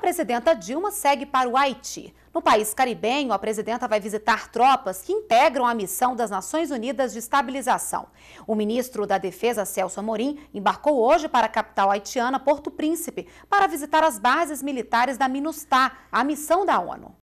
A presidenta Dilma segue para o Haiti. No país caribenho, a presidenta vai visitar tropas que integram a missão das Nações Unidas de Estabilização. O ministro da Defesa, Celso Amorim, embarcou hoje para a capital haitiana, Porto Príncipe, para visitar as bases militares da MINUSTAH, a missão da ONU.